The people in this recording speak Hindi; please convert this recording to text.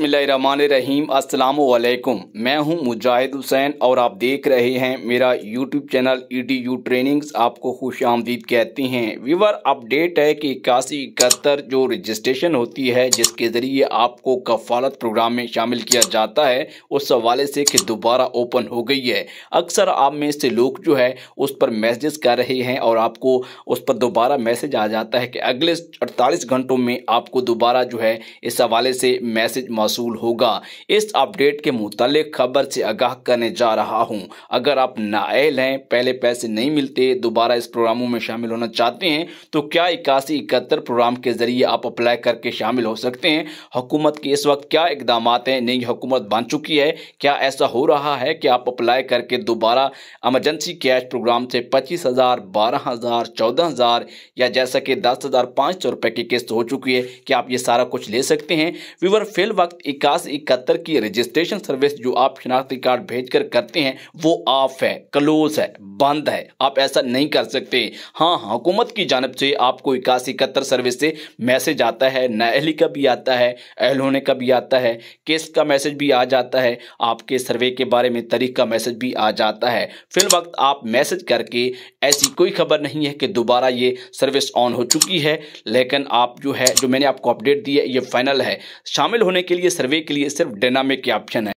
बसमीम अल्लाम मैं हूं मुजाहिद हुसैन और आप देख रहे हैं मेरा YouTube channel E D U trainings आपको खुश आमदीद कहती हैं वीवर अपडेट है कि इक्यासी इकहत्तर जो रजिस्ट्रेशन होती है जिसके ज़रिए आपको कफालत प्रोग्राम में शामिल किया जाता है उस हवाले से कि दोबारा ओपन हो गई है अक्सर आप में से लोग जो है उस पर मैसेज कर रहे हैं और आपको उस पर दोबारा मैसेज आ जाता है कि अगले अड़तालीस घंटों में आपको दोबारा जो है इस हवाले से मैसेज मौसू होगा इस अपडेट के मुतालिक खबर से आगाह करने जा रहा हूँ अगर आप नाइल हैं पहले पैसे नहीं मिलते दोबारा इस प्रोग्रामों में शामिल होना चाहते हैं तो क्या इक्यासी इकहत्तर प्रोग्राम के जरिए आप अप्लाई करके शामिल हो सकते हैं हुकूमत के इस वक्त क्या इकदाम हैं नई हुकूमत बन चुकी है क्या ऐसा हो रहा है कि आप अप्लाई करके दोबारा एमरजेंसी कैश प्रोग्राम से पच्चीस हज़ार बारह हज़ार चौदह हज़ार या जैसा कि दस हज़ार पाँच सौ रुपये की किस्त हो चुकी है कि आप ये सारा कुछ ले सकते हैं व्यूवर फिल वक्त इक्यासी इकहत्तर की रजिस्ट्रेशन सर्विस जो आप शिनाख्ती कार्ड भेजकर करते हैं वो ऑफ है क्लोज है बंद है आप ऐसा नहीं कर सकते हाँ हुकूमत की जानब से आपको इक्यासी इकहत्तर सर्विस से मैसेज आता है नाअहली का भी आता है अहल होने का भी आता है केस का मैसेज भी आ जाता है आपके सर्वे के बारे में तारीख का मैसेज भी आ जाता है फिल वक्त आप मैसेज करके ऐसी कोई खबर नहीं है कि दोबारा ये सर्विस ऑन हो चुकी है लेकिन आप जो है जो मैंने आपको अपडेट दी है ये फाइनल है शामिल होने के लिए सर्वे के लिए सिर्फ डायनामिक के ऑप्शन है